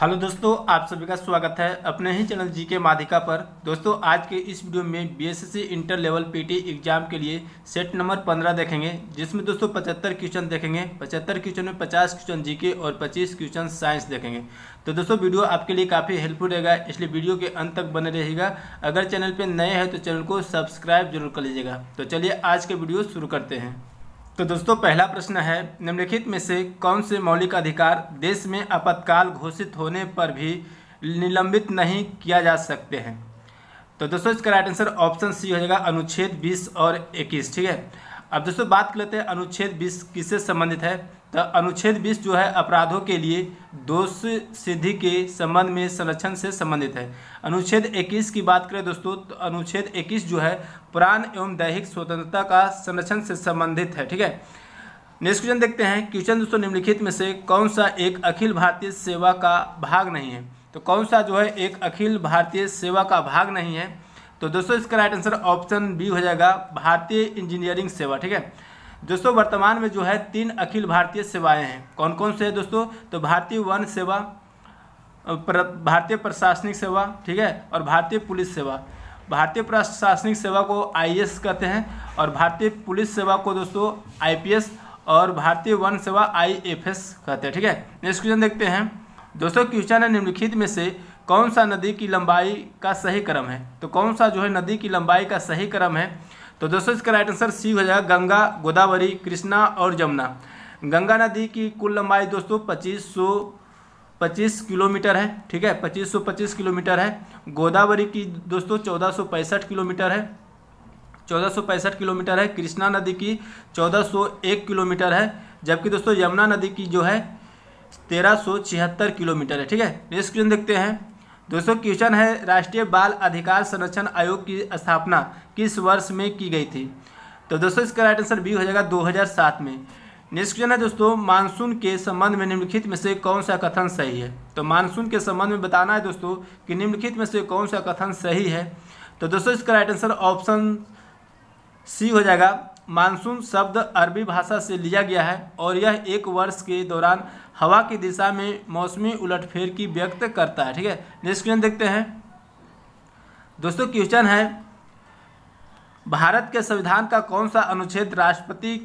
hello दोस्तों आप सभी का स्वागत है अपने ही चैनल जी के माधिका पर दोस्तों आज के इस वीडियो में BSc inter level PT exam के लिए सेट नंबर 15 देखेंगे जिसमें दोस्तों 75 क्वेश्चन देखेंगे 75 क्वेश्चन में 50 क्वेश्चन जीके और 25 क्वेश्चन साइंस देखेंगे तो दोस्तों वीडियो आपके लिए काफ़ी हेल्पफुल रहेगा इसलिए वीडियो के अंत तक बने रहेगा अगर चैनल पर नए हैं तो चैनल को सब्सक्राइब जरूर कर लीजिएगा तो चलिए आज के वीडियो शुरू करते हैं तो दोस्तों पहला प्रश्न है निम्नलिखित में से कौन से मौलिक अधिकार देश में आपातकाल घोषित होने पर भी निलंबित नहीं किया जा सकते हैं तो दोस्तों इसका राइट आंसर ऑप्शन सी हो जाएगा अनुच्छेद 20 और 21 ठीक है अब दोस्तों बात कर लेते हैं अनुच्छेद 20 किससे संबंधित है तो अनुच्छेद बीस जो है अपराधों के लिए दोष सिद्धि के संबंध में संरक्षण से संबंधित है अनुच्छेद 21 की बात करें दोस्तों तो अनुच्छेद 21 जो है प्राण एवं दैहिक स्वतंत्रता का संरक्षण से संबंधित है ठीक है नेक्स्ट क्वेश्चन देखते हैं क्वेश्चन दोस्तों निम्नलिखित में से कौन सा एक अखिल भारतीय सेवा का भाग नहीं है तो कौन सा जो है एक अखिल भारतीय सेवा का भाग नहीं है तो दोस्तों इसका राइट आंसर ऑप्शन बी हो जाएगा भारतीय इंजीनियरिंग सेवा ठीक है दोस्तों वर्तमान में जो है तीन अखिल भारतीय सेवाएं हैं कौन कौन से हैं दोस्तों तो भारतीय वन सेवा प्र, भारतीय प्रशासनिक सेवा ठीक है और भारतीय पुलिस सेवा भारतीय प्रशासनिक सेवा को आई कहते हैं और भारतीय पुलिस सेवा को दोस्तों आई और भारतीय वन सेवा आई कहते हैं ठीक है नेक्स्ट क्वेश्चन देखते हैं दोस्तों क्वेश्चन है निम्नलिखित में से कौन सा नदी की लंबाई का सही क्रम है तो कौन सा जो है नदी की लंबाई का सही क्रम है तो दोस्तों इसका राइट आंसर सी हो जाएगा गंगा गोदावरी कृष्णा और यमुना गंगा नदी की कुल लंबाई दोस्तों पच्चीस सौ पच्चीस किलोमीटर है ठीक है पच्चीस सौ पच्चीस किलोमीटर है गोदावरी की दोस्तों चौदह सौ पैंसठ किलोमीटर है चौदह सौ पैंसठ किलोमीटर है कृष्णा नदी की चौदह सौ एक किलोमीटर है जबकि दोस्तों यमुना नदी की जो है तेरह सौ छिहत्तर किलोमीटर है ठीक है नेक्स्ट क्वेश्चन देखते हैं दोस्तों क्वेश्चन है राष्ट्रीय बाल अधिकार संरक्षण आयोग की स्थापना किस वर्ष में की गई थी तो दोस्तों इसका राइट आंसर बी हो जाएगा 2007 में नेक्स्ट क्वेश्चन है दोस्तों मानसून के संबंध में निम्नलिखित में से कौन सा कथन सही है तो मानसून के संबंध में बताना है दोस्तों कि निम्नलिखित में से कौन सा कथन सही है तो दोस्तों इसका राइट आंसर ऑप्शन सी हो जाएगा मानसून शब्द अरबी भाषा से लिया गया है और यह एक वर्ष के दौरान हवा की दिशा में मौसमी उलटफेर की व्यक्त करता है ठीक है नेक्स्ट क्वेश्चन देखते हैं दोस्तों क्वेश्चन है भारत के संविधान का कौन सा अनुच्छेद राष्ट्रपति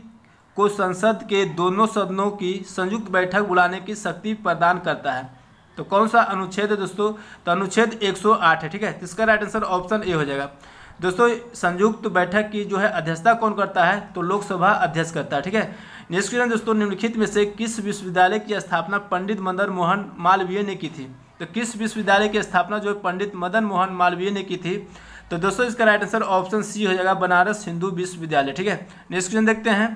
को संसद के दोनों सदनों की संयुक्त बैठक बुलाने की शक्ति प्रदान करता है तो कौन सा अनुच्छेद है दोस्तों तो अनुच्छेद 108 है ठीक है इसका राइट आंसर ऑप्शन ए हो जाएगा दोस्तों संयुक्त बैठक की जो है अध्यक्षता कौन करता है तो लोकसभा अध्यक्ष करता है ठीक है नेक्स्ट क्वेश्चन दोस्तों निम्नलिखित में से किस विश्वविद्यालय की स्थापना पंडित मदन मोहन मालवीय ने की थी तो किस विश्वविद्यालय की स्थापना जो है पंडित मदन मोहन मालवीय ने की थी तो दोस्तों इसका राइट आंसर ऑप्शन सी हो जाएगा बनारस हिंदू विश्वविद्यालय ठीक है नेक्स्ट क्वेश्चन देखते हैं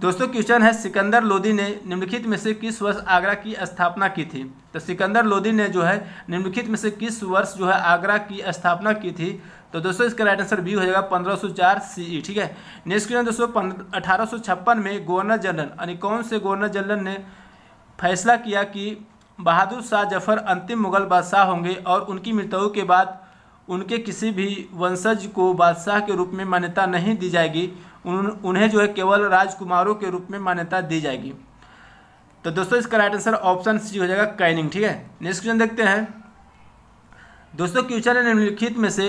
दोस्तों क्वेश्चन है सिकंदर लोदी ने निम्नलिखित में से किस वर्ष आगरा की स्थापना की थी तो सिकंदर लोदी ने जो है निम्नलिखित में से किस वर्ष जो है आगरा की स्थापना की थी तो दोस्तों इसका राइट आंसर बी हो जाएगा 1504 सीई e, ठीक है नेक्स्ट क्वेश्चन दोस्तों अठारह में गवर्नर जनरल यानी कौन से गवर्नर जनरल ने फैसला किया कि बहादुर शाह जफर अंतिम मुगल बादशाह होंगे और उनकी मृत्यु के बाद उनके किसी भी वंशज को बादशाह के रूप में मान्यता नहीं दी जाएगी उन उन्हें जो है केवल राजकुमारों के रूप में मान्यता दी जाएगी तो दोस्तों इसका राइट आंसर ऑप्शन सी हो जाएगा कैनिंग ठीक है नेक्स्ट क्वेश्चन देखते हैं दोस्तों क्वेश्चन है निम्नलिखित में से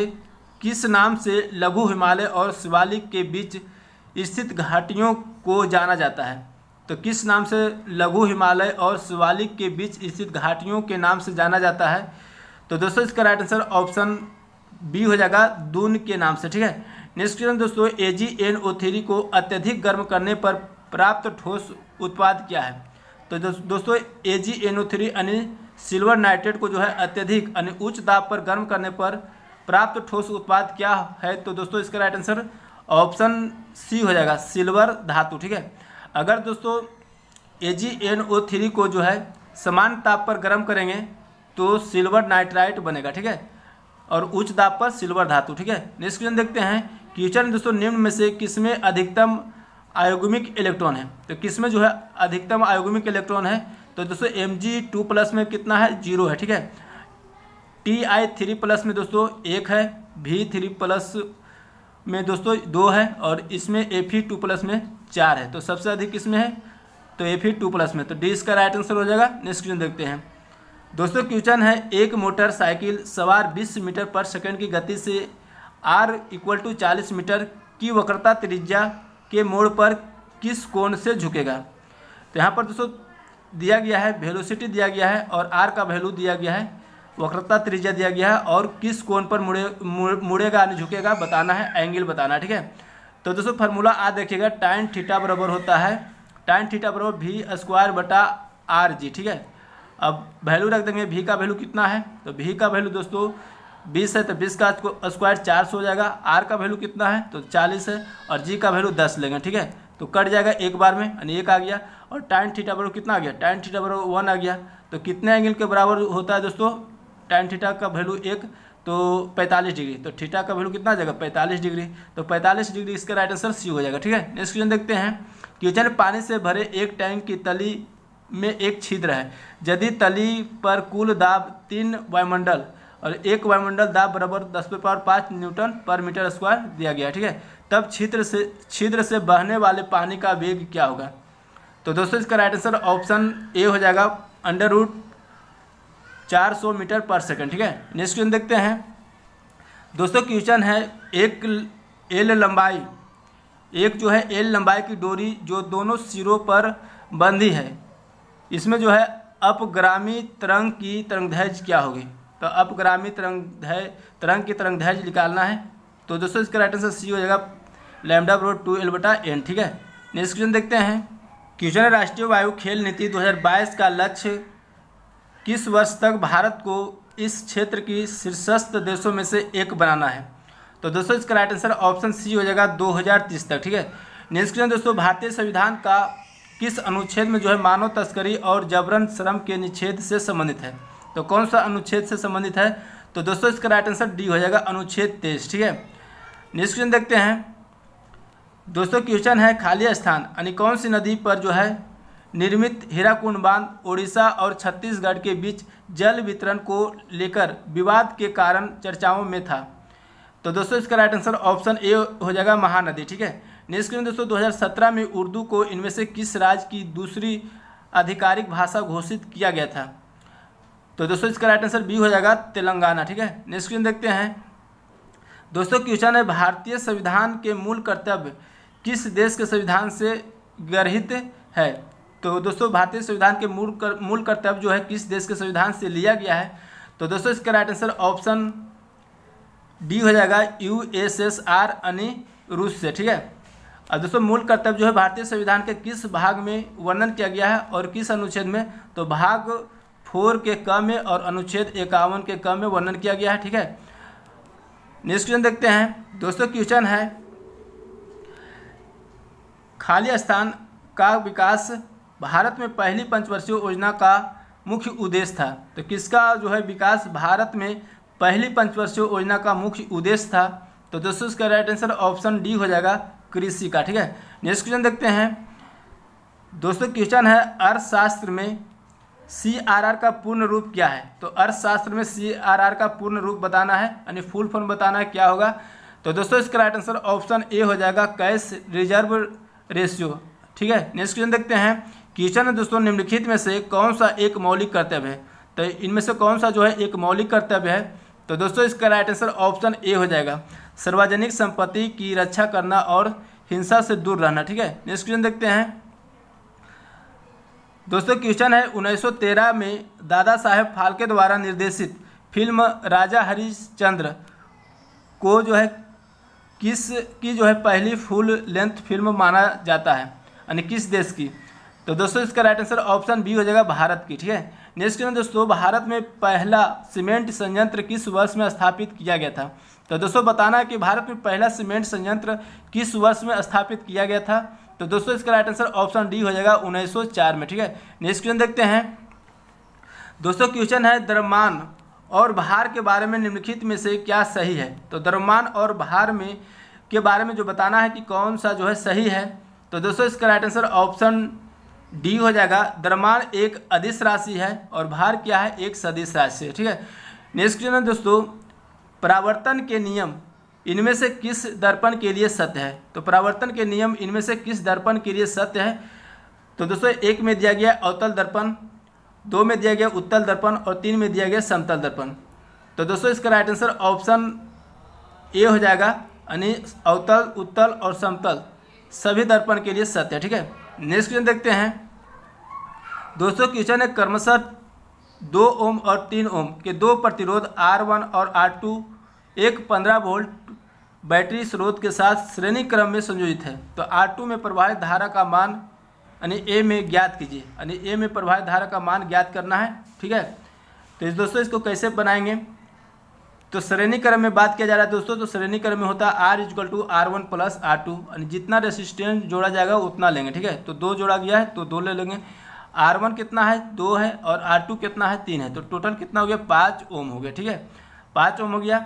किस नाम से लघु हिमालय और शिवालिक के बीच स्थित घाटियों को जाना जाता है तो किस नाम से लघु हिमालय और शिवालिक के बीच स्थित घाटियों के नाम से जाना जाता है तो दोस्तों इसका राइट आंसर ऑप्शन बी हो जाएगा दून के नाम से ठीक है निष्कर्षण दोस्तों A G N O three को अत्यधिक गर्म करने पर प्राप्त ठोस उत्पाद क्या है तो दोस्तों A G N O three यानी सिल्वर नाइट्रेट को जो है अत्यधिक यानी उच्च दाब पर गर्म करने पर प्राप्त ठोस उत्पाद क्या है तो दोस्तों इसका राइट आंसर ऑप्शन सी हो जाएगा सिल्वर धातु ठीक है अगर दोस्तों A G N O three को जो है समान ताप पर गर्म करेंगे तो सिल्वर नाइट्राइट बनेगा ठीक है और उच्च दाब पर सिल्वर धातु ठीक है नेक्स्ट क्वेश्चन देखते हैं क्वेश्चन दोस्तों निम्न में से किसमें अधिकतम आयोगमिक इलेक्ट्रॉन है तो किसमें जो है अधिकतम आयोगमिक इलेक्ट्रॉन है तो दोस्तों एम जी टू प्लस में कितना है जीरो है ठीक है टी आई थ्री प्लस में दोस्तों एक है भी थ्री प्लस में दोस्तों दो है और इसमें एफ ई टू प्लस में चार है तो सबसे अधिक किसमें है तो एफ ई टू प्लस में तो डी इसका राइट आंसर हो जाएगा नेक्स्ट क्वेश्चन देखते हैं दोस्तों क्वेश्चन है एक मोटरसाइकिल सवार बीस मीटर पर सेकेंड की गति से आर इक्वल टू चालीस मीटर की वक्रता त्रिज्या के मोड़ पर किस कोण से झुकेगा तो यहाँ पर दोस्तों दिया गया है वेलोसिटी दिया गया है और आर का वैल्यू दिया गया है वक्रता त्रिज्या दिया गया है और किस कोण पर मुड़े मुड़ेगा यानी झुकेगा बताना है एंगल बताना है ठीक है तो दोस्तों फार्मूला आ देखिएगा टाइन थीटा बराबर होता है टाइन थीटा बराबर भी स्क्वायर बटा आर जी ठीक है अब वैल्यू रख देंगे भी का वैल्यू कितना है तो भी का वैल्यू दोस्तों बीस है तो बीस का स्क्वायर चार सौ हो जाएगा आर का वैल्यू कितना है तो चालीस है और जी का वैल्यू दस लेंगे ठीक है तो कट जाएगा एक बार में यानी एक आ गया और टाइन थीटा बराबर कितना आ गया टाइन थीटा बराबर वन आ गया तो कितने एंगल के बराबर होता है दोस्तों टाइन थीटा का वैल्यू एक तो 45 डिग्री तो थीटा का वैल्यू कितना आ जाएगा पैंतालीस डिग्री तो पैंतालीस डिग्री इसका राइट आंसर सी हो जाएगा ठीक है नेक्स्ट क्वेश्चन देखते हैं क्वेश्चन पानी से भरे एक टैंक की तली में एक छिद्र है यदि तली पर कुल दाब तीन वायुमंडल और एक वायुमंडल दाब बराबर दस पे पावर पाँच न्यूटन पर मीटर स्क्वायर दिया गया ठीक है तब छिद्र से छिद्र से बहने वाले पानी का वेग क्या होगा तो दोस्तों इसका राइट आंसर ऑप्शन ए हो जाएगा अंडर रूट चार सौ मीटर पर सेकंड ठीक है नेक्स्ट क्वेश्चन देखते हैं दोस्तों क्वेश्चन है एक एल लंबाई एक जो है एल लंबाई की डोरी जो दोनों सिरों पर बंधी है इसमें जो है अपग्रामी तरंग की तरंगदैर्ज क्या होगी तो अपग्रामी तरंग धैर्य तरंग की तरंग धैर्य निकालना है तो दोस्तों इसका राइट आंसर सी हो जाएगा लैमडा ब्रो टू एल बटा एन ठीक है नेक्स्ट क्वेश्चन देखते हैं क्वेश्चन है राष्ट्रीय वायु खेल नीति 2022 का लक्ष्य किस वर्ष तक भारत को इस क्षेत्र की शीर्षस्थ देशों में से एक बनाना है तो दोस्तों इसका राइट आंसर ऑप्शन सी हो जाएगा दो तक ठीक है नेक्स्ट क्वेश्चन दोस्तों भारतीय संविधान का किस अनुच्छेद में जो है मानव तस्करी और जबरन श्रम के निषेध से संबंधित है तो कौन सा अनुच्छेद से संबंधित है तो दोस्तों इसका राइट आंसर डी हो जाएगा अनुच्छेद तेईस ठीक है नेक्स्ट क्वेश्चन देखते हैं दोस्तों क्वेश्चन है खाली स्थान यानी कौन सी नदी पर जो है निर्मित हीराकुंड बांध ओडिशा और छत्तीसगढ़ के बीच जल वितरण को लेकर विवाद के कारण चर्चाओं में था तो दोस्तों इसका राइट आंसर ऑप्शन ए हो जाएगा महानदी ठीक है नेक्स्ट क्वेश्चन दोस्तों 2017 में उर्दू को इनमें से किस राज्य की दूसरी आधिकारिक भाषा घोषित किया गया था तो दोस्तों इसका राइट आंसर बी हो जाएगा तेलंगाना ठीक है नेक्स्ट क्वेश्चन देखते हैं दोस्तों क्वेश्चन है भारतीय संविधान के मूल कर्तव्य किस देश के संविधान से गृहित है तो दोस्तों भारतीय संविधान के मूल कर, मूल कर्तव्य जो है किस देश के संविधान से लिया गया है तो दोस्तों इसका राइट आंसर ऑप्शन डी हो जाएगा यू एस एस आर यानी रूस से ठीक है और दोस्तों मूल कर्तव्य जो है भारतीय संविधान के किस भाग में वर्णन किया गया है और किस अनुच्छेद में तो भाग फोर के क में और अनुच्छेद इक्यावन के क में वर्णन किया गया है ठीक है नेक्स्ट क्वेश्चन देखते हैं दोस्तों क्वेश्चन है खाली स्थान का विकास भारत में पहली पंचवर्षीय योजना का मुख्य उद्देश्य था तो किसका जो है विकास भारत में पहली पंचवर्षीय योजना का मुख्य उद्देश्य था तो दोस्तों इसका राइट आंसर ऑप्शन डी हो जाएगा कृषि का ठीक है नेक्स्ट क्वेश्चन देखते हैं दोस्तों क्वेश्चन है अर्थशास्त्र में सी आर आर का पूर्ण रूप क्या है तो अर्थशास्त्र में सी आर आर का पूर्ण रूप बताना है यानी फुल फॉर्म बताना है क्या होगा तो दोस्तों इसका राइट आंसर ऑप्शन ए हो जाएगा कैश रिजर्व रेशियो ठीक है नेक्स्ट क्वेश्चन देखते हैं किचन दोस्तों निम्नलिखित में से कौन सा एक मौलिक कर्तव्य है तो इनमें से कौन सा जो है एक मौलिक कर्तव्य है तो दोस्तों इसका राइट आंसर ऑप्शन ए हो जाएगा सार्वजनिक संपत्ति की रक्षा करना और हिंसा से दूर रहना ठीक है नेक्स्ट क्वेश्चन देखते हैं दोस्तों क्वेश्चन है 1913 में दादा साहेब फाल्के द्वारा निर्देशित फिल्म राजा हरिश्चंद्र को जो है किस की जो है पहली फुल लेंथ फिल्म माना जाता है यानी किस देश की तो दोस्तों इसका राइट आंसर ऑप्शन बी हो जाएगा भारत की ठीक है नेक्स्ट क्वेश्चन दोस्तों भारत में पहला सीमेंट संयंत्र किस वर्ष में स्थापित किया गया था तो दोस्तों बताना है कि भारत में पहला सीमेंट संयंत्र किस वर्ष में स्थापित किया गया था तो दोस्तों इसका राइट आंसर ऑप्शन डी हो जाएगा 1904 में ठीक है नेक्स्ट क्वेश्चन देखते हैं दोस्तों क्वेश्चन है द्रव्यमान और भार के बारे में निम्नलिखित में से क्या सही है तो द्रव्यमान और भार में के बारे में जो बताना है कि कौन सा जो है सही है तो दोस्तों इसका राइट आंसर ऑप्शन डी हो जाएगा द्रव्यमान एक अधिस राशि है और भार क्या है एक सदिश राशि है ठीक है नेक्स्ट क्वेश्चन है दोस्तों परावर्तन के नियम इनमें से किस दर्पण के लिए सत्य है तो परावर्तन के नियम इनमें से किस दर्पण के लिए सत्य है तो दोस्तों एक में दिया गया अवतल दर्पण दो में दिया गया उत्तल दर्पण और तीन में दिया गया समतल दर्पण तो दोस्तों इसका राइट आंसर ऑप्शन ए हो जाएगा यानी अवतल उत्तल और समतल सभी दर्पण के लिए सत्य है ठीक है नेक्स्ट क्वेश्चन देखते हैं दोस्तों क्वेश्चन है कर्मशत दो ओम और तीन ओम के दो प्रतिरोध आर वन और आर टू एक पंद्रह वोल्ट बैटरी स्रोत के साथ श्रेणी क्रम में संयोजित है तो R2 में प्रभावित धारा का मान यानी ए में ज्ञात कीजिए यानी ए में प्रभावित धारा का मान ज्ञात करना है ठीक है तो इस दोस्तों इसको कैसे बनाएंगे तो श्रेणी क्रम में बात किया जा रहा है दोस्तों तो श्रेणी क्रम में होता है R equal to R one plus R two यानी जितना रेसिस्टेंस जोड़ा जाएगा उतना लेंगे ठीक है तो दो जोड़ा गया है तो दो ले लेंगे आर वन कितना है दो है और आर टू कितना है तीन है तो टोटल कितना हो गया पाँच ओम हो गया ठीक है पाँच ओम हो गया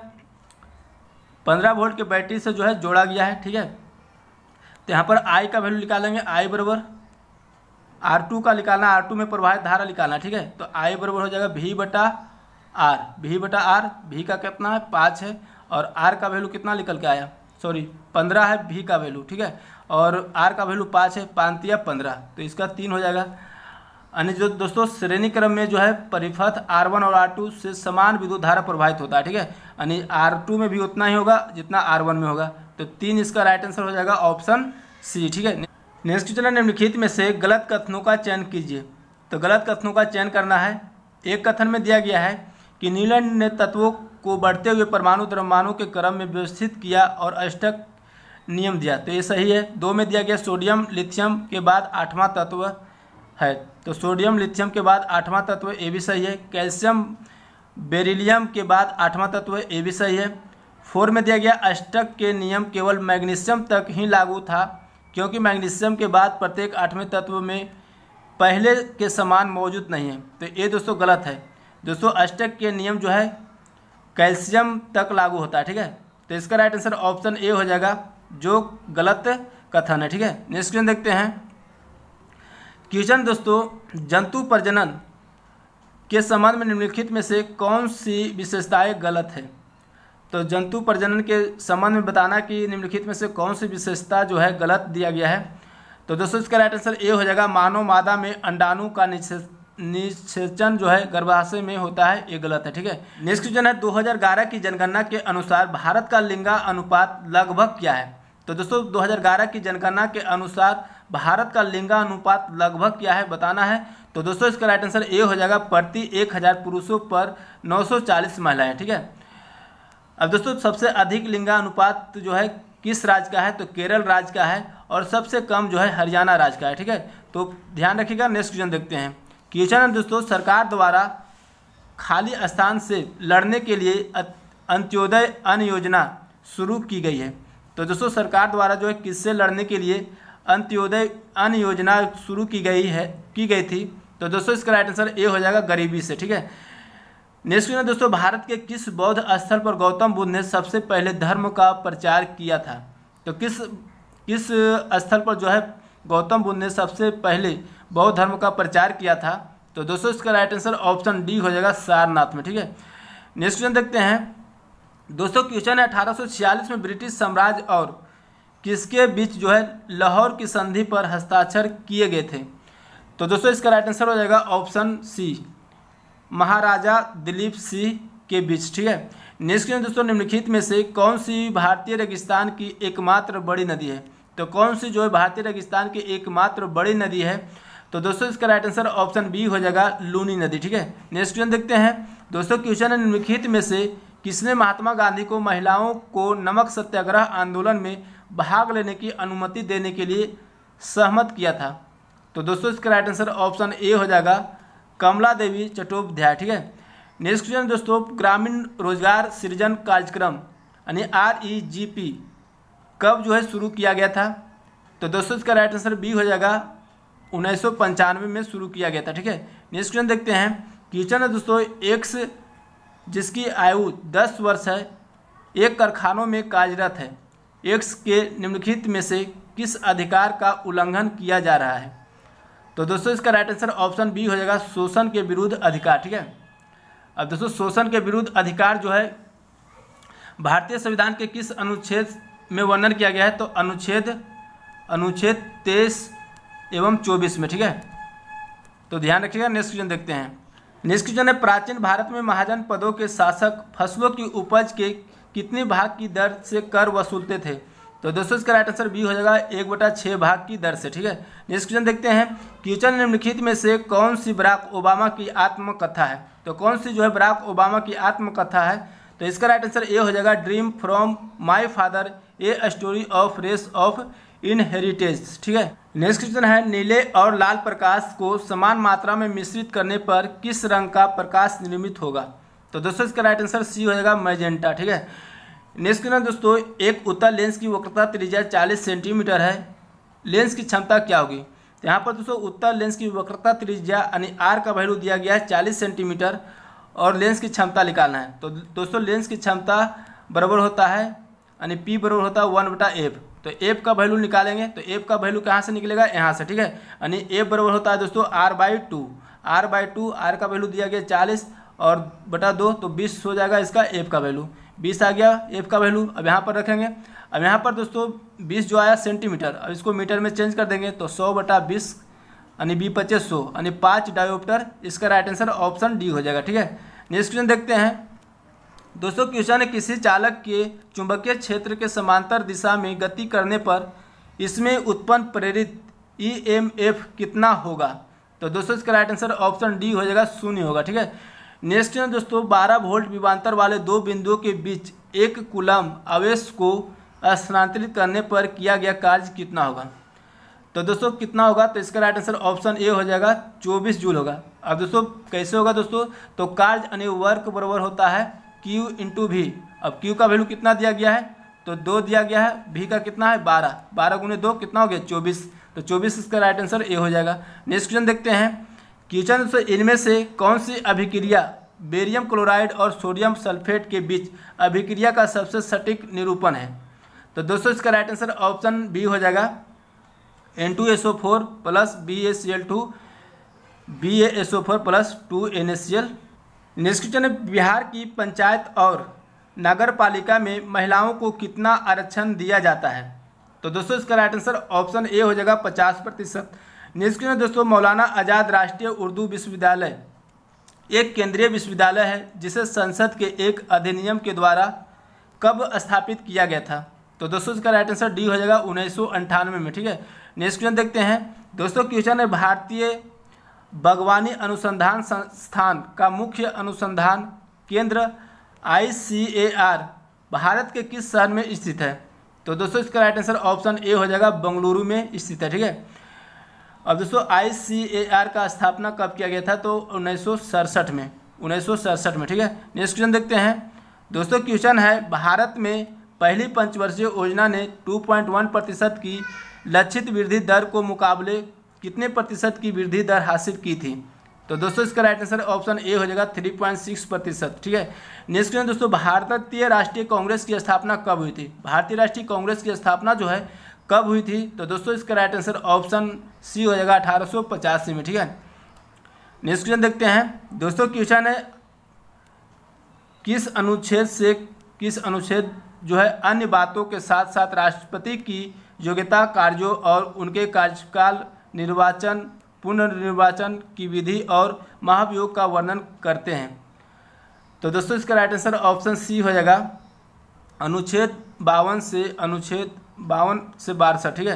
पंद्रह वोल्ट की बैटरी से जो है जोड़ा गया है ठीक है तो यहाँ पर आई का वैल्यू निकालेंगे आई बराबर आर टू का निकालना आर टू में प्रवाहित धारा निकालना ठीक है तो आई बराबर हो जाएगा भी बटा आर भी बटा आर भी का कितना है पाँच है और आर का वैल्यू कितना निकल के आया सॉरी पंद्रह है भी का वैल्यू ठीक है और आर का वैल्यू पाँच है पाँच या पंद्रह तो इसका तीन हो जाएगा यानी जो दोस्तों श्रेणी क्रम में जो है परिपथ आर वन और आर टू से समान विद्युत धारा प्रवाहित होता है ठीक है यानी आर टू में भी उतना ही होगा जितना आर वन में होगा तो तीन इसका राइट आंसर हो जाएगा ऑप्शन सी ठीक है नेक्स्ट क्वेश्चन निम्नलिखित में से गलत कथनों का चयन कीजिए तो गलत कथनों का चयन करना है एक कथन में दिया गया है कि न्यूलैंड ने तत्वों को बढ़ते हुए परमाणु द्रव्यमानों के क्रम में व्यवस्थित किया और अष्टक नियम दिया तो ये सही है दो में दिया गया सोडियम लिथियम के बाद आठवां तत्व है तो सोडियम लिथियम के बाद आठवां तत्व ए भी सही है कैल्शियम बेरिलियम के बाद आठवां तत्व ए भी सही है फोर में दिया गया अष्टक के नियम केवल मैग्नीशियम तक ही लागू था क्योंकि मैग्नीशियम के बाद प्रत्येक आठवें तत्व में पहले के समान मौजूद नहीं है तो ये दोस्तों गलत है दोस्तों अष्टक के नियम जो है कैल्शियम तक लागू होता है ठीक है तो इसका राइट आंसर ऑप्शन ए हो जाएगा जो गलत कथन है ठीक है नेक्स्ट क्वेश्चन देखते हैं क्वेश्चन दोस्तों जंतु प्रजनन के संबंध में निम्नलिखित में से कौन सी विशेषताएं गलत है तो जंतु प्रजनन के संबंध में बताना कि निम्नलिखित में से कौन सी विशेषता जो है गलत दिया गया है तो दोस्तों इसका राइट आंसर ए हो जाएगा मानव मादा में अंडाणु का निषेचन जो है गर्भाशय में होता है ये गलत है ठीक है नेक्स्ट क्वेश्चन है 2011 की जनगणना के अनुसार भारत का लिंगा अनुपात लगभग क्या है तो दोस्तों 2011 की जनगणना के अनुसार भारत का लिंगानुपात लगभग क्या है बताना है तो दोस्तों इसका राइट आंसर ए हो जाएगा प्रति एक हज़ार पुरुषों पर 940 महिलाएं ठीक है अब दोस्तों सबसे अधिक लिंगानुपात जो है किस राज्य का है तो केरल राज्य का है और सबसे कम जो है हरियाणा राज्य का है ठीक है तो ध्यान रखिएगा नेक्स्ट क्वेश्चन देखते हैं क्वेश्चन है दोस्तों सरकार द्वारा खाली स्थान से लड़ने के लिए अंत्योदय अन्न योजना शुरू की गई है तो दोस्तों सरकार द्वारा जो है किससे लड़ने के लिए अंत्योदय अन्य योजना शुरू की गई है की गई थी तो दोस्तों इसका राइट आंसर ए हो जाएगा गरीबी से ठीक है नेक्स्ट क्वेश्चन दोस्तों भारत के किस बौद्ध स्थल पर गौतम बुद्ध ने सबसे पहले धर्म का प्रचार किया था तो किस किस स्थल पर जो है गौतम बुद्ध ने सबसे पहले बौद्ध धर्म का प्रचार किया था तो दोस्तों इसका राइट आंसर ऑप्शन डी हो जाएगा सारनाथ में ठीक है नेक्स्ट क्वेश्चन देखते हैं दोस्तों क्वेश्चन है अठारह में ब्रिटिश साम्राज्य और किसके बीच जो है लाहौर की संधि पर हस्ताक्षर किए गए थे तो दोस्तों इसका राइट आंसर हो जाएगा ऑप्शन सी महाराजा दिलीप सिंह के बीच ठीक है नेक्स्ट क्वेश्चन दोस्तों निम्नलिखित में से कौन सी भारतीय रेगिस्तान की एकमात्र बड़ी नदी है तो कौन सी जो है भारतीय रेगिस्तान की एकमात्र बड़ी नदी है तो दोस्तों इसका राइट आंसर ऑप्शन बी हो जाएगा लूनी नदी ठीक है नेक्स्ट क्वेश्चन देखते हैं दोस्तों क्वेश्चन है निम्नलिखित में से किसने महात्मा गांधी को महिलाओं को नमक सत्याग्रह आंदोलन में भाग लेने की अनुमति देने के लिए सहमत किया था तो दोस्तों इसका राइट आंसर ऑप्शन ए हो जाएगा कमला देवी चट्टोपाध्याय ठीक है नेक्स्ट क्वेश्चन दोस्तों ग्रामीण रोजगार सृजन कार्यक्रम यानी आर ई जी पी कब जो है शुरू किया गया था तो दोस्तों इसका राइट आंसर बी हो जाएगा उन्नीस में शुरू किया गया था ठीक है नेक्स्ट क्वेश्चन देखते हैं किचन है दोस्तों एक्स जिसकी आयु दस वर्ष है एक कारखानों में कार्यरत है एक्स के निम्नलिखित में से किस अधिकार का उल्लंघन किया जा रहा है तो दोस्तों इसका राइट आंसर ऑप्शन बी हो जाएगा शोषण के विरुद्ध अधिकार ठीक है अब दोस्तों शोषण के विरुद्ध अधिकार जो है भारतीय संविधान के किस अनुच्छेद में वर्णन किया गया है तो अनुच्छेद अनुच्छेद तेईस एवं चौबीस में ठीक है तो ध्यान रखिएगा नेक्स्ट क्वेश्चन देखते हैं नेक्स्ट क्वेश्चन है प्राचीन भारत में महाजन पदों के शासक फसलों की उपज के कितने भाग की दर से कर वसूलते थे तो दोस्तों इसका राइट आंसर बी हो जाएगा एक बटा छः भाग की दर से ठीक है नेक्स्ट क्वेश्चन देखते हैं क्वेश्चन निम्नलिखित में से कौन सी बराक ओबामा की आत्मकथा है तो कौन सी जो है बराक ओबामा की आत्मकथा है तो इसका राइट आंसर ए हो जाएगा dream from my father a story of race of inheritance ठीक है नेक्स्ट क्वेश्चन है नीले और लाल प्रकाश को समान मात्रा में मिश्रित करने पर किस रंग का प्रकाश निर्मित होगा तो दोस्तों इसका राइट आंसर सी होएगा मैजेंटा ठीक है नेक्स्ट क्वेश्चन दोस्तों एक उत्तर लेंस की वक्रता त्रिज्या चालीस सेंटीमीटर है लेंस की क्षमता क्या होगी तो यहाँ पर दोस्तों उत्तर लेंस की वक्रता त्रिज्या यानी आर का वैल्यू दिया गया है चालीस सेंटीमीटर और लेंस की क्षमता निकालना है तो दोस्तों लेंस की क्षमता बराबर होता है यानी पी बराबर होता है वन बटा एफ तो एफ का वैल्यू निकालेंगे तो एफ का वैल्यू कहाँ से निकलेगा यहाँ से ठीक है यानी एफ बराबर होता है दोस्तों R by two R by two R का वैल्यू दिया गया चालीस और बटा दो तो बीस हो जाएगा इसका एफ का वैल्यू बीस आ गया एफ का वैल्यू अब यहाँ पर रखेंगे अब यहाँ पर दोस्तों बीस जो आया सेंटीमीटर अब इसको मीटर में चेंज कर देंगे तो सौ बटा बीस यानी बी पच्चीस सौ यानी पाँच डायोप्टर इसका राइट आंसर ऑप्शन डी हो जाएगा ठीक है नेक्स्ट क्वेश्चन देखते हैं दोस्तों क्वेश्चन है किसी चालक के चुंबकीय क्षेत्र के समांतर दिशा में गति करने पर इसमें उत्पन्न प्रेरित ई एम एफ कितना होगा तो दोस्तों इसका राइट आंसर ऑप्शन डी हो जाएगा शून्य होगा ठीक है नेक्स्ट है दोस्तों बारह वोल्ट विभांतर वाले दो बिंदुओं के बीच एक कुलम आवेश को स्थानांतरित करने पर किया गया कार्य कितना होगा तो दोस्तों कितना होगा तो इसका राइट आंसर ऑप्शन ए हो जाएगा चौबीस जूल होगा अब दोस्तों कैसे होगा दोस्तों तो कार्य अनु वर्क बराबर होता है क्यू इंटू भी अब क्यू का वैल्यू कितना दिया गया है तो दो दिया गया है भी का कितना है बारह बारह गुने दो कितना हो गया चौबीस तो चौबीस इसका राइट आंसर ए हो जाएगा नेक्स्ट क्वेश्चन देखते हैं क्वेश्चन से इनमें से कौन सी अभिक्रिया बेरियम क्लोराइड और सोडियम सल्फेट के बीच अभिक्रिया का सबसे सटीक निरूपण है तो दोस्तों इसका राइट आंसर ऑप्शन बी हो जाएगा N two S O four plus B S C L two B A S O four plus two N S C L next question है बिहार की पंचायत और नगर पालिका में महिलाओं को कितना आरक्षण दिया जाता है तो दोस्तों इसका राइट आंसर ऑप्शन ए हो जाएगा पचास प्रतिशत नेक्स्ट क्वेश्चन दोस्तों मौलाना आज़ाद राष्ट्रीय उर्दू विश्वविद्यालय एक केंद्रीय विश्वविद्यालय है जिसे संसद के एक अधिनियम के द्वारा कब स्थापित किया गया था तो दोस्तों इसका राइट आंसर डी हो जाएगा उन्नीस में ठीक है नेक्स्ट क्वेश्चन देखते हैं दोस्तों क्वेश्चन है भारतीय बागवानी अनुसंधान संस्थान का मुख्य अनुसंधान केंद्र आई भारत के किस शहर में स्थित है तो दोस्तों इसका राइट आंसर ऑप्शन ए हो जाएगा बंगलुरु में स्थित है ठीक है अब दोस्तों आई का स्थापना कब किया गया था तो उन्नीस में उन्नीस में ठीक है नेक्स्ट क्वेश्चन देखते हैं दोस्तों क्वेश्चन है भारत में पहली पंचवर्षीय योजना ने 2.1 प्रतिशत की लक्षित वृद्धि दर को मुकाबले कितने प्रतिशत की वृद्धि दर हासिल की थी तो दोस्तों इसका राइट आंसर ऑप्शन ए हो जाएगा 3.6 प्रतिशत ठीक है नेक्स्ट क्वेश्चन दोस्तों भारतीय राष्ट्रीय कांग्रेस की स्थापना कब हुई थी भारतीय राष्ट्रीय कांग्रेस की स्थापना जो है कब हुई थी तो दोस्तों इसका राइट आंसर ऑप्शन सी हो जाएगा अठारह में ठीक है नेक्स्ट क्वेश्चन देखते हैं दोस्तों क्वेश्चन है किस अनुच्छेद से किस अनुच्छेद जो है अन्य बातों के साथ साथ राष्ट्रपति की योग्यता कार्यों और उनके कार्यकाल निर्वाचन पुनर्निर्वाचन की विधि और महाभियोग का वर्णन करते हैं तो दोस्तों इसका राइट आंसर ऑप्शन सी हो जाएगा अनुच्छेद बावन से अनुच्छेद बावन से बारह ठीक है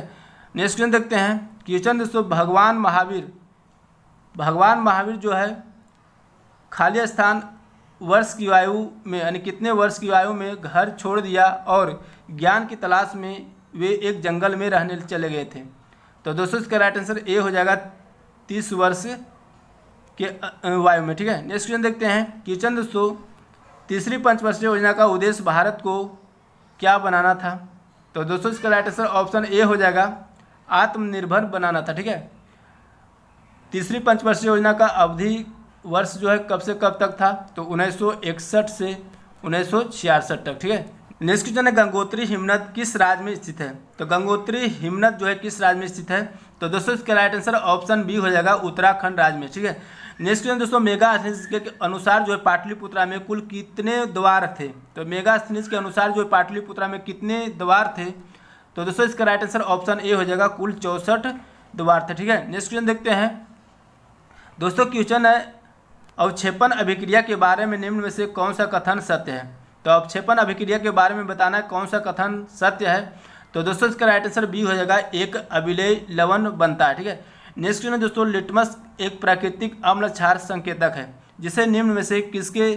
नेक्स्ट क्वेश्चन देखते हैं क्वेश्चन दोस्तों भगवान महावीर भगवान महावीर जो है खाली स्थान वर्ष की आयु में यानी कितने वर्ष की आयु में घर छोड़ दिया और ज्ञान की तलाश में वे एक जंगल में रहने चले गए थे तो दोस्तों इसका राइट आंसर ए हो जाएगा तीस वर्ष के वायु में ठीक है नेक्स्ट क्वेश्चन देखते हैं चंद्र दोस्तों तीसरी पंचवर्षीय योजना का उद्देश्य भारत को क्या बनाना था तो दोस्तों इसका राइट आंसर ऑप्शन ए हो जाएगा आत्मनिर्भर बनाना था ठीक है तीसरी पंचवर्षीय योजना का अवधि वर्ष जो है कब से कब तक था तो उन्नीस से उन्नीस तक ठीक है नेक्स्ट क्वेश्चन है गंगोत्री हिमनद किस राज्य में स्थित है तो गंगोत्री हिमनद जो है किस राज्य में स्थित है तो दोस्तों इसका राइट आंसर ऑप्शन बी हो जाएगा उत्तराखंड राज्य में ठीक है नेक्स्ट क्वेश्चन दोस्तों मेगा के अनुसार जो है पाटलिपुत्रा में कुल कितने द्वार थे तो मेगा के अनुसार जो है पाटलिपुत्रा में कितने द्वार थे तो दोस्तों इसका राइट आंसर ऑप्शन ए हो जाएगा कुल चौंसठ द्वार थे ठीक है नेक्स्ट क्वेश्चन देखते हैं दोस्तों क्वेश्चन है अवक्षेपण अभिक्रिया के बारे में निम्न में से कौन सा कथन सत्य है तो अवक्षेपण अभिक्रिया के बारे में बताना है कौन सा कथन सत्य है तो दोस्तों इसका राइट आंसर बी हो जाएगा एक अभिलय लवन बनता है ठीक है नेक्स्ट क्वेश्चन दोस्तों लिटमस एक प्राकृतिक अम्ल क्षार संकेतक है जिसे निम्न में से किसके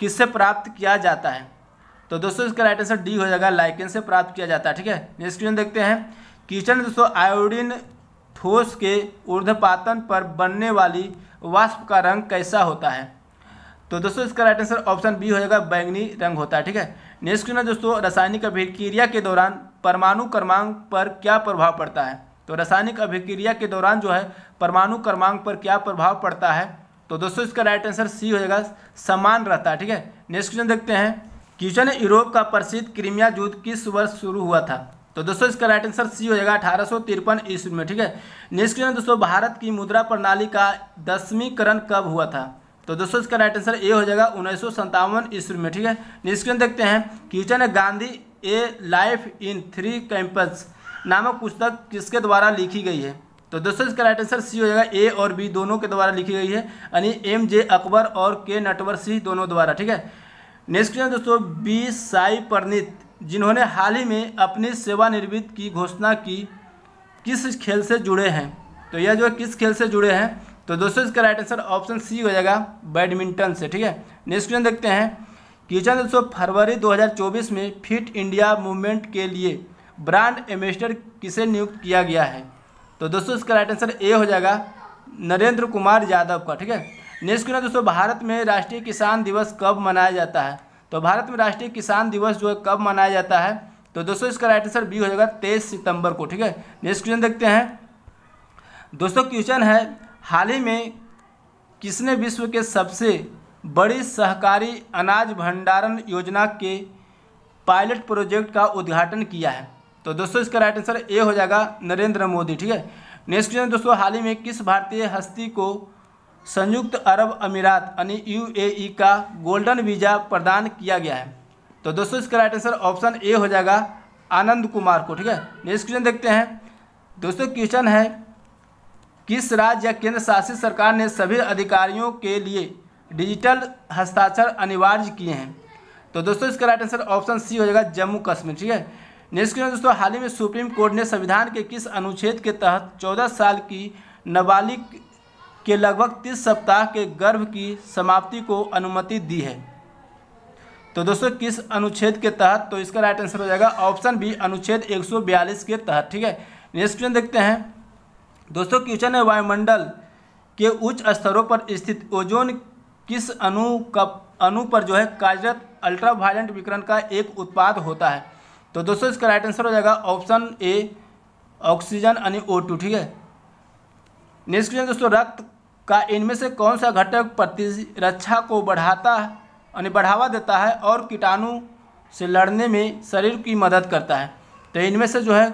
किससे प्राप्त किया जाता है तो दोस्तों इसका राइट आंसर डी हो जाएगा लाइकेन से प्राप्त किया जाता है ठीक है नेक्स्ट क्वेश्चन देखते हैं किचन दोस्तों आयोडीन ठोस के ऊर्धपातन पर बनने वाली वाष्प का रंग कैसा होता है तो दोस्तों इसका राइट आंसर ऑप्शन बी हो जाएगा बैंगनी रंग होता है ठीक है नेक्स्ट क्वेश्चन दोस्तों रासायनिक अभिक्रिया के दौरान परमाणु क्रमांक पर क्या प्रभाव पड़ता है तो रासायनिक अभिक्रिया के दौरान जो है परमाणु क्रमांक पर क्या प्रभाव पड़ता है तो दोस्तों इसका राइट आंसर सी हो जाएगा समान रहता है ठीक है नेक्स्ट क्वेश्चन देखते हैं क्वेश्चन है यूरोप का प्रसिद्ध क्रीमिया युद्ध किस वर्ष शुरू हुआ था तो दोस्तों इसका राइट आंसर सी हो जाएगा अठारह सौ तिरपन ईस्वी में ठीक है नेक्स्ट क्वेश्चन दोस्तों भारत की मुद्रा प्रणाली का दसवींकरण कब हुआ था तो दोस्तों इसका राइट आंसर ए हो जाएगा उन्नीस सौ सत्तावन ईस्वी में ठीक है नेक्स्ट क्वेश्चन देखते हैं क्वेश्चन है Gandhi a life in three campus नामक पुस्तक किसके द्वारा लिखी गई है तो दोस्तों इसका राइट आंसर सी हो जाएगा ए और बी दोनों के द्वारा लिखी गई है यानी एम जे अकबर और के नटवर सिंह दोनों द्वारा ठीक है नेक्स्ट क्वेश्चन दोस्तों बी साई परनीत जिन्होंने हाल ही में अपनी सेवानिवृत्त की घोषणा की किस खेल से जुड़े हैं तो यह जो किस खेल से जुड़े हैं तो दोस्तों इसका राइट आंसर ऑप्शन सी हो जाएगा बैडमिंटन से ठीक है नेक्स्ट क्वेश्चन देखते हैं क्वेश्चन दोस्तों फरवरी 2024 में फिट इंडिया मूवमेंट के लिए ब्रांड एम्बेसडर किसे नियुक्त किया गया है तो दोस्तों इसका राइट आंसर ए हो जाएगा नरेंद्र कुमार यादव का ठीक है नेक्स्ट क्वेश्चन दोस्तों भारत में राष्ट्रीय किसान दिवस कब मनाया जाता है तो भारत में राष्ट्रीय किसान दिवस जो है कब मनाया जाता है तो दोस्तों इसका राइट आंसर बी हो जाएगा तेईस सितंबर को ठीक है नेक्स्ट क्वेश्चन देखते हैं दोस्तों क्वेश्चन है हाल ही में किसने विश्व के सबसे बड़ी सहकारी अनाज भंडारण योजना के पायलट प्रोजेक्ट का उद्घाटन किया है तो दोस्तों इसका राइट आंसर ए हो जाएगा नरेंद्र मोदी ठीक है नेक्स्ट क्वेश्चन दोस्तों हाल ही में किस भारतीय हस्ती को संयुक्त अरब अमीरात यानी यूएई e का गोल्डन वीज़ा प्रदान किया गया है तो दोस्तों इसका राइट आंसर ऑप्शन ए हो जाएगा आनंद कुमार को ठीक है नेक्स्ट क्वेश्चन देखते हैं दोस्तों क्वेश्चन है किस राज्य या केंद्र शासित सरकार ने सभी अधिकारियों के लिए डिजिटल हस्ताक्षर अनिवार्य किए हैं तो दोस्तों इसका राइट आंसर ऑप्शन सी हो जाएगा जम्मू कश्मीर ठीक है नेक्स्ट क्वेश्चन दोस्तों हाल ही में सुप्रीम कोर्ट ने संविधान के किस अनुच्छेद के तहत चौदह साल की नाबालिग के लगभग तीस सप्ताह के गर्भ की समाप्ति को अनुमति दी है तो दोस्तों किस अनुच्छेद के तहत तो इसका राइट आंसर हो जाएगा ऑप्शन बी अनुच्छेद 142 के तहत ठीक है नेक्स्ट क्वेश्चन देखते हैं दोस्तों क्वेश्चन है वायुमंडल के उच्च स्तरों पर स्थित ओजोन किस अणु का अणु पर जो है कार्यरत अल्ट्रावायलेंट विकिरण का एक उत्पाद होता है तो दोस्तों इसका राइट आंसर हो जाएगा ऑप्शन ए ऑक्सीजन यानी ओ टू ठीक है नेक्स्ट क्वेश्चन दोस्तों रक्त का इनमें से कौन सा घटक प्रतिरक्षा को बढ़ाता यानी बढ़ावा देता है और कीटाणु से लड़ने में शरीर की मदद करता है तो इनमें से जो है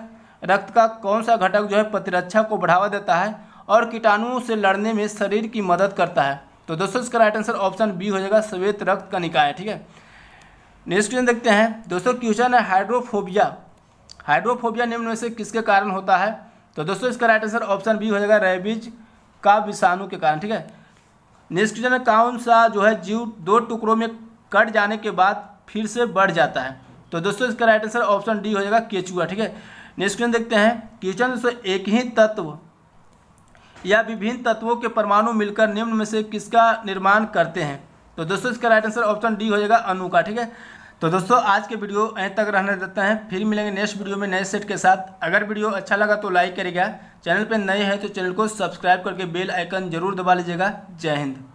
रक्त का कौन सा घटक जो है प्रतिरक्षा को बढ़ावा देता है और कीटाणुओं से लड़ने में शरीर की मदद करता है तो दोस्तों इसका राइट आंसर ऑप्शन बी हो जाएगा श्वेत रक्त का निकाय ठीक है नेक्स्ट क्वेश्चन देखते हैं दोस्तों क्वेश्चन है हाइड्रोफोबिया हाइड्रोफोबिया निम्न में से किसके कारण होता है तो दोस्तों इसका राइट आंसर ऑप्शन बी हो जाएगा रेबीज का विषाणु के कारण ठीक है नेक्स्ट क्वेश्चन है कौन सा जो है जीव दो टुकड़ों में कट जाने के बाद फिर से बढ़ जाता है तो दोस्तों इसका राइट आंसर ऑप्शन डी हो जाएगा केचुआ ठीक है नेक्स्ट क्वेश्चन देखते हैं क्वेश्चन दोस्तों एक ही तत्व या विभिन्न तत्वों के परमाणु मिलकर निम्न में से किसका निर्माण करते हैं तो दोस्तों इसका राइट आंसर ऑप्शन डी हो जाएगा अनु का ठीक है तो दोस्तों आज के वीडियो यहीं तक रहने देते हैं फिर मिलेंगे नेक्स्ट वीडियो में नए सेट के साथ अगर वीडियो अच्छा लगा तो लाइक करेगा चैनल पर नए हैं तो चैनल को सब्सक्राइब करके बेल आइकन जरूर दबा लीजिएगा जय हिंद